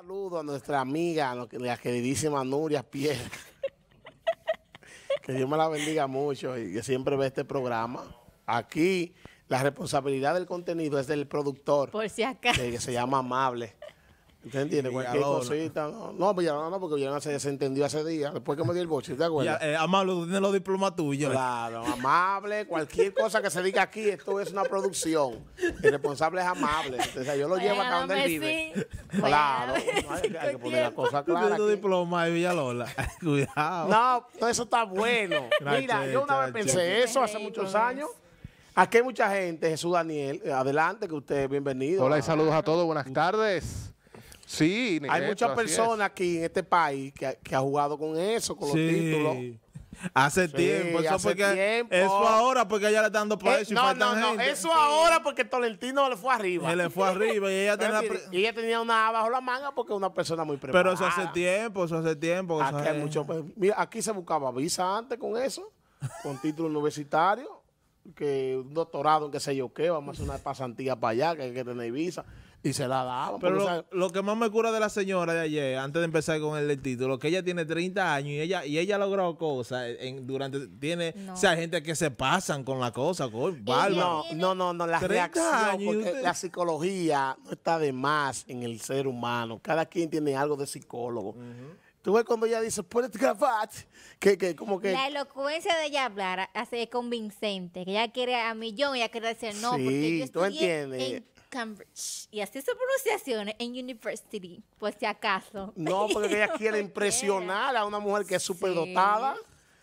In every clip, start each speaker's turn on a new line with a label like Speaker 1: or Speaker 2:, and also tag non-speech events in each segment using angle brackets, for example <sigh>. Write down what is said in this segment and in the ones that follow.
Speaker 1: saludo a nuestra amiga, a la queridísima Nuria Piedra. que Dios me la bendiga mucho y que siempre ve este programa. Aquí la responsabilidad del contenido es del productor. Por si acaso. Que se llama Amable. ¿Usted entiende? Cualquier cosita. No, pues ya no, porque Villalona se desentendió hace día, después que me dio el boche, ¿te acuerdas? Eh, amable, tú tienes los diplomas tuyos. Claro, amable, cualquier cosa que se diga aquí, esto es una producción. El responsable es amable. O sea, yo lo llevo acá donde él pues vive. Claro, hay, que poner la cosa clara. Tu
Speaker 2: diploma de Villalona. <laughs> Cuidado.
Speaker 1: No, no, eso está bueno. <laughs> Mira, yo una vez pensé eso hace muchos años. Pues. Aquí hay mucha gente, Jesús Daniel, eh, adelante, que usted es bienvenido. Hola y saludos a todos, buenas tardes. Sí, Hay muchas personas aquí en este país que, que, ha jugado con eso, con los títulos.
Speaker 2: Hace tiempo, eso, eso ahora
Speaker 1: porque ella le está dando por eso. Eh, no, no, no, eso ahora porque Tolentino le fue arriba. le fue arriba y ella, <laughs> tenía, una bajo la manga porque es una persona muy preparada. Pero eso hace tiempo, eso hace tiempo. Aquí, mucho, pues, mira, aquí se buscaba visa antes con eso, con <laughs> título universitario, que un doctorado en qué sé yo qué, vamos a hacer una pasantía para allá, que hay que tener visa y se la daba Pero
Speaker 2: lo, que más me cura de la señora de ayer, antes de empezar con el, título, título, que ella tiene 30 años y ella y ella ha logrado cosas durante tiene, gente que se pasan con la cosa, no, no, no, la reacción,
Speaker 1: la psicología no está de más en el ser humano. Cada quien tiene algo de psicólogo. Tú ves cuando ella dice, ¿Puedes grabar? que, que como que... La
Speaker 3: elocuencia de ella hablar hace convincente, que ella quiere a millón, y ella quiere decir no, sí, porque tú entiendes. Cambridge. Y así su pronunciación en University, pues si acaso.
Speaker 1: No, porque ella quiere <laughs> impresionar a una mujer que es súper dotada.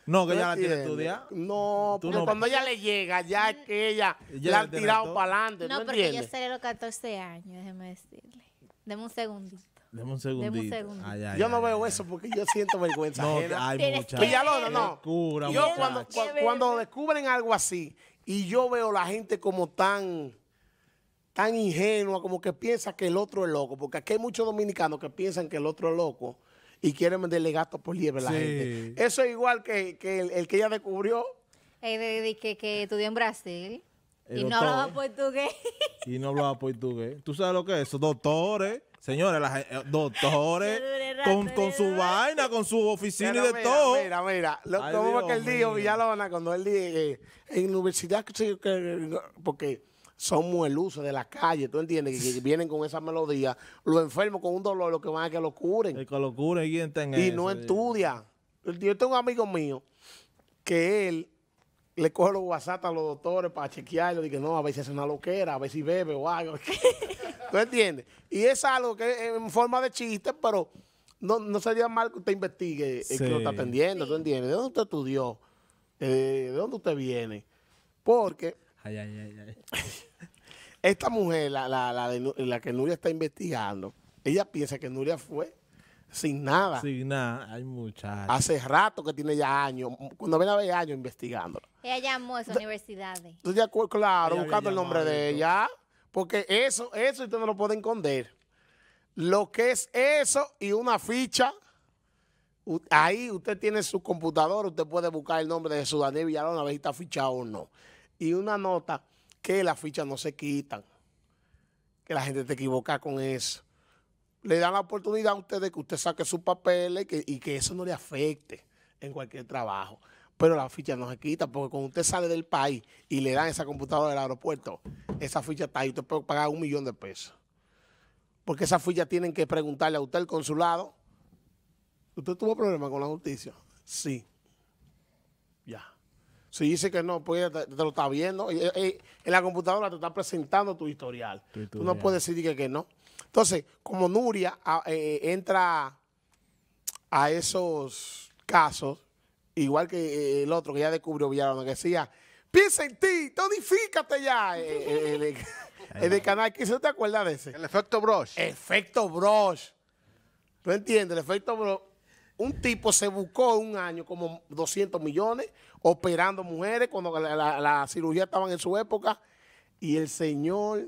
Speaker 1: No, que ella la tiene estudiada. No, cuando ella le llega, ya es que ella, la han tirado para adelante. No, porque yo seré
Speaker 3: los 14 años, déjeme decirle. Deme un segundito.
Speaker 1: Deme un segundito. Deme un yo no veo eso porque yo siento vergüenza. No, ajena. hay mucha. no, no. yo cuando, cuando descubren algo así y yo veo la gente como tan tan ingenua, como que piensa que el otro es loco, porque aquí hay muchos dominicanos que piensan que el otro es loco y quieren venderle gato por liebre a la gente. Eso es igual que, el, que ella descubrió.
Speaker 3: Eh, de, que, que estudió en Brasil. Eh, y no hablaba portugués.
Speaker 2: Y no hablaba portugués. ¿Tú sabes lo que es eso? Doctores, señores, eh,
Speaker 1: doctores, con, su vaina, con su oficina y de todo. Mira,
Speaker 3: mira, lo, que él dijo
Speaker 1: Villalona cuando él dijo en universidad, porque son mueluces de la calle, ¿tú entiendes? Que, vienen con esa melodía, Los enfermos con un dolor, lo que van a que lo curen. El que lo curen y Y no estudia. Yo tengo un amigo mío que él le coge los WhatsApp a los doctores para chequearlo. dice, no, a veces es una loquera, a ver si bebe o algo. <laughs> ¿Tú entiendes? Y es algo que en forma de chiste, pero no, sería mal que usted investigue el eh, que lo está atendiendo. ¿Tú entiendes? ¿De dónde usted estudió? Eh, ¿De dónde usted viene? Porque esta mujer, la, la, la, la, que Nuria está investigando, ella piensa que Nuria fue sin nada. Sin nada, hay muchachos. Hace rato que tiene ya años, cuando ven a ver años investigando
Speaker 3: Ella llamó a esa universidad.
Speaker 1: claro, buscando el nombre de ella, porque eso, eso usted no lo puede esconder. Lo que es eso y una ficha Ahí usted tiene su computadora, usted puede buscar el nombre de su Villarón a ver si está fichado o no y una nota que las fichas no se quitan, que la gente te equivoca con eso. Le dan la oportunidad a ustedes de que usted saque sus papeles y que, eso no le afecte en cualquier trabajo. Pero la ficha no se quita porque cuando usted sale del país y le dan esa computadora del aeropuerto, esa ficha está ahí, usted puede pagar un millón de pesos. Porque esa ficha tienen que preguntarle a usted el consulado. ¿Usted tuvo problemas con la justicia? Sí. Ya. Si dice que no, pues te, lo está viendo. en la computadora te está presentando tu historial. Tú no puedes decir que, que no. Entonces, como Nuria eh, entra a esos casos, igual que eh, el otro que ya descubrió Villarón que decía, piensa en ti, tonifícate ya. Eh, el, <laughs> el, canal, que se ¿te acuerda de ese? El efecto brush Efecto brush. ¿Tú entiendes? El efecto brush un tipo se buscó un año como 200 millones operando mujeres cuando la, cirugía estaba en su época y el señor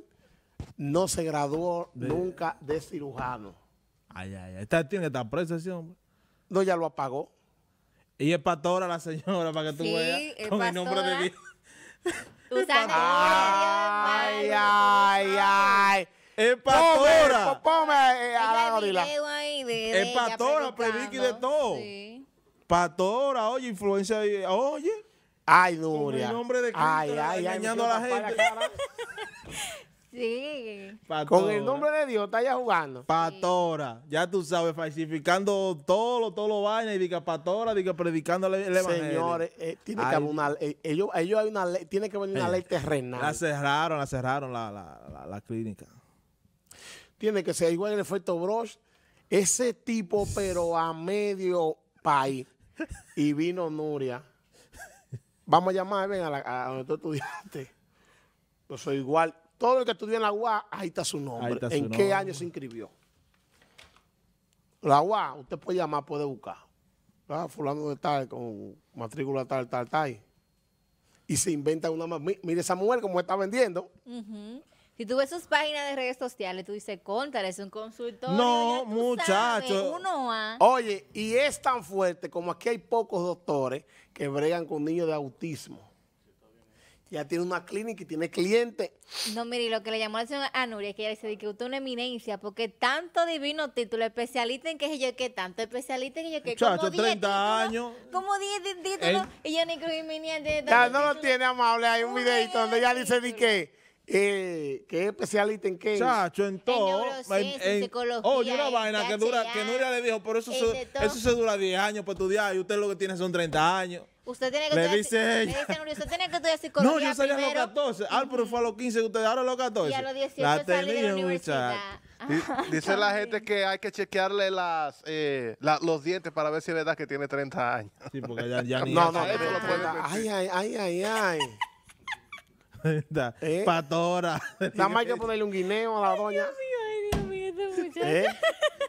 Speaker 1: no se graduó nunca de cirujano. Ay, ay, ay. Esta tiene esta ese hombre. No, ya lo apagó. Y es pastora la
Speaker 2: señora, para que tú veas con el nombre de Dios.
Speaker 3: ay,
Speaker 1: ay, ay, Es
Speaker 2: pastora.
Speaker 1: a la gorila
Speaker 3: el Es pastora, predica pues, de todo. Sí.
Speaker 2: Pastora, oye, influencia,
Speaker 1: oye. Ay,
Speaker 2: Nuria. nombre de ay, ay, engañando a la gente.
Speaker 3: <laughs> sí.
Speaker 1: Con el nombre de Dios está ya jugando. Pastora,
Speaker 2: ya tú sabes, falsificando todo, todo lo vaina y diga pastora, diga predicando el, evangelio. Señores, eh, tiene que haber
Speaker 1: una eh, ellos, ellos hay una ley, tiene que haber una eh, ley terrenal. La cerraron, la cerraron la, la, la, clínica. Tiene que ser igual el efecto Brosh ese tipo, pero a medio país. Y vino Nuria. Vamos a llamar, ven a, la, a donde estudiaste. Yo soy igual. Todo el que estudió en la UA, ahí está su nombre. ¿En qué año se inscribió? La UA, usted puede llamar, puede buscar. Ah, fulano de tal, con matrícula tal, tal, tal. Y se inventa una... Mire esa mujer como está vendiendo.
Speaker 3: Si tú ves sus páginas de redes sociales, tú dices, contra, es un consultor. No, muchachos. Oye,
Speaker 1: y es tan fuerte como aquí hay pocos doctores que bregan con niños de autismo. Ya tiene una clínica y tiene clientes.
Speaker 3: No, mire, lo que le llamó la atención a es que ella dice que usted una eminencia, porque tanto divino título, especialista en que yo que tanto, especialista en que yo que como
Speaker 1: 30 años.
Speaker 3: Como 10 títulos, eh. y yo ni que Ya, No lo
Speaker 1: tiene amable, hay un videito donde ella dice ni que eh, que es especialista en qué. Chacho, en todo. En, en, psicología. Oye, una vaina que
Speaker 3: dura, que Nuria le dijo, pero eso, se, eso
Speaker 2: se dura 10 años para estudiar y usted lo que tiene son 30 años.
Speaker 3: Usted tiene que le estudiar. Dice ella. dice, usted tiene que estudiar psicología. <laughs> No, yo salí a los
Speaker 2: 14. Álvaro ah, fue a los 15, usted ahora a los 14.
Speaker 3: Y a los 18 la salí de la universidad. <laughs> dice la
Speaker 2: gente que hay que
Speaker 4: chequearle las, eh, la, los dientes para ver si es verdad que tiene 30 años. Sí, porque ya, ya <laughs> ni No, no, no,
Speaker 1: ay, ay, ay, ay.
Speaker 2: ¿Eh? Patora. <laughs>
Speaker 1: Nada más que ponerle un guineo a la doña. lo este eh.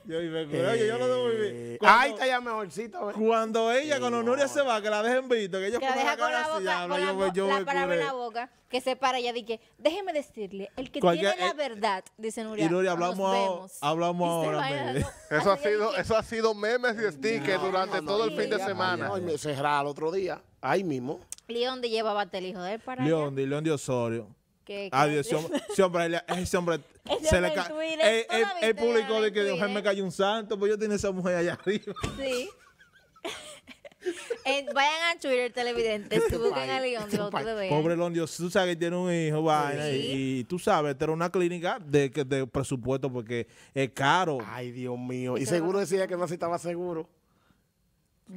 Speaker 2: eh. eh. ay, está ya mejorcito Cuando ella cuando Nuria se va, que la dejen visto, que ellos. que la deja con la boca, yo, palabra en la
Speaker 3: boca, que se para ya dije, déjeme decirle, el que tiene la verdad, dice Nuria. Y Nuria, hablamos,
Speaker 2: hablamos ahora. Eso ha, sido, eso ha sido memes y stickers durante todo
Speaker 4: el fin de semana.
Speaker 2: No, y me cerrará el otro día, ahí mismo.
Speaker 3: León de llevaba el hijo de él para de
Speaker 2: allá? de Osorio. Adiós, ah, ese hombre, ese hombre, <laughs> se le cae. Eh, eh, el público de que Dios me cayó un santo, pues yo tenía esa mujer allá arriba.
Speaker 3: Sí. <laughs> Eh, vayan a Twitter, televidentes, <laughs> busquen León. Pobre
Speaker 2: León, tú sabes que tiene un hijo, vaina, y, tú sabes, era una clínica de, de presupuesto porque es caro. Ay, Dios mío. Y, seguro
Speaker 1: decía que no se estaba seguro.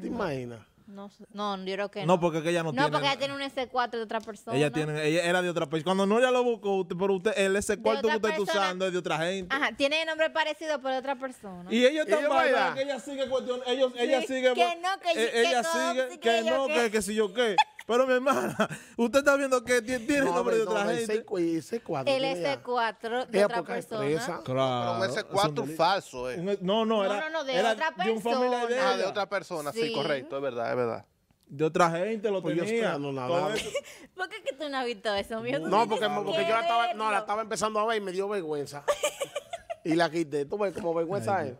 Speaker 3: ¿Te imaginas? No, no, yo creo que no. No, porque ella no, tiene. No, porque ella tiene un S4 de otra persona. Ella
Speaker 2: tiene, ella era de otra persona. Cuando no ella lo buscó, pero usted, el S4 que usted está usando es de otra gente.
Speaker 3: Ajá, tiene el nombre parecido, por otra persona. Y ellos están que
Speaker 2: ella sigue cuestionando.
Speaker 3: ellos, ella sigue. Que no, que, e- que ella sigue, que, que no, que,
Speaker 2: que si yo qué. <laughs> Pero mi hermana, <laughs> usted está viendo que tiene el nombre de otra gente. El 4 El
Speaker 3: S4 de otra persona. Claro.
Speaker 2: Pero un S4 falso, eh. e, no, no, era, no, de otra persona. De de otra persona, sí. correcto, es verdad, es verdad de otra
Speaker 1: gente lo pues tenía. <laughs> ¿Por
Speaker 3: qué que tú no has visto eso, No, porque, yo la estaba, no, la
Speaker 1: estaba empezando a ver y me dio vergüenza. <laughs> y la quité. Tú ves como vergüenza es.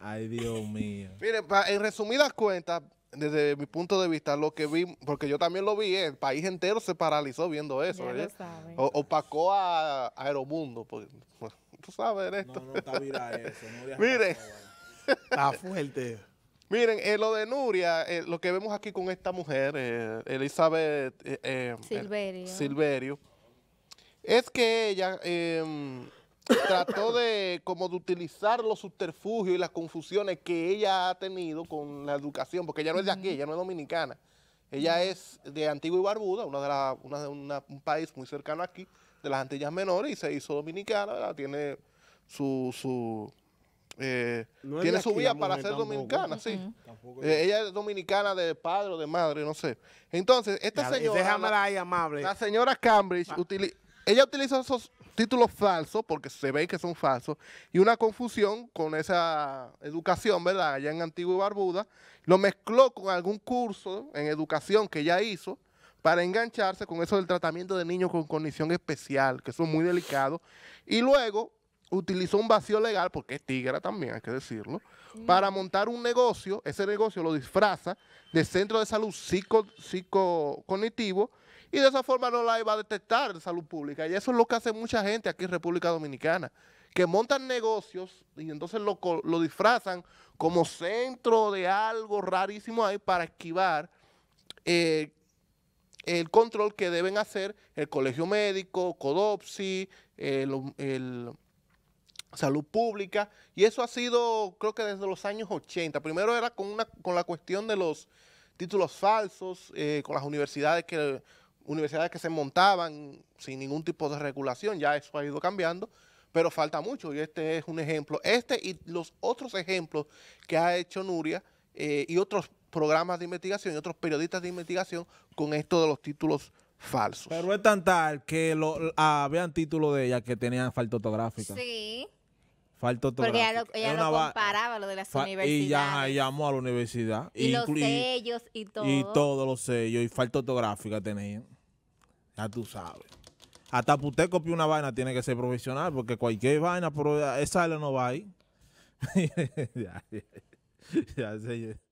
Speaker 4: Ay, Dios mío. Mire, en resumidas cuentas, desde mi punto de vista, lo que vi, porque yo también lo vi, eh, el país entero se paralizó viendo eso. ¿eh? opacó a, Aeromundo. Pues, tú sabes esto. No, no está eso. Miren. Está fuerte. Miren, eh, lo de Nuria, lo que vemos aquí con esta mujer, Elizabeth Silverio. Silverio. es que ella em, trató de como de utilizar los subterfugios y las confusiones que ella ha tenido con la educación, porque ella no es de aquí, ella no es dominicana. Ella es de Antigua y Barbuda, una de una, un país muy cercano aquí, de las Antillas Menores, y se hizo dominicana, Tiene su, su eh, tiene su vía para ser dominicana, sí. Eh, ella es dominicana de padre o de madre, no sé. Entonces, esta señora. Déjamela ahí amable. La señora Cambridge utiliza ella utilizó esos títulos falsos porque se ve que son falsos y una confusión con esa educación, ¿verdad? Allá en Antigua y Barbuda, lo mezcló con algún curso en educación que ella hizo para engancharse con eso del tratamiento de niños con condición especial, que son muy delicados, y luego utilizó un vacío legal, porque es tigra también, hay que decirlo, para montar un negocio, ese negocio lo disfraza de centro de salud psico, psicocognitivo, y de esa forma no la iba a detectar en salud pública. Y eso es lo que hace mucha gente aquí en República Dominicana, que montan negocios y entonces lo, disfrazan como centro de algo rarísimo ahí para esquivar eh, el control que deben hacer el colegio médico, Codopsi, el, salud pública, y eso ha sido, creo que desde los años 80. Primero era con, una, con la cuestión de los títulos falsos, eh, con las universidades que universidades que se montaban sin ningún tipo de regulación, ya eso ha ido cambiando, pero falta mucho y este es un ejemplo. Este y los otros ejemplos que ha hecho Nuria eh, y otros programas de investigación y otros periodistas de
Speaker 2: investigación con esto de los títulos falsos. Pero es tan tal que lo, vean ah, títulos de ella que tenían falta ortográfica. Sí. Falta Porque ella lo, comparaba,
Speaker 3: lo de las universidades. Y ya
Speaker 2: llamó a la universidad. Y, y los sellos
Speaker 3: y todo. Y todos
Speaker 2: los sellos y falta ortográfica tenían. Ya tú sabes. Hasta para usted copiar una vaina tiene que ser profesional, porque cualquier vaina, pero esa no va ahí. <laughs> ya, ya,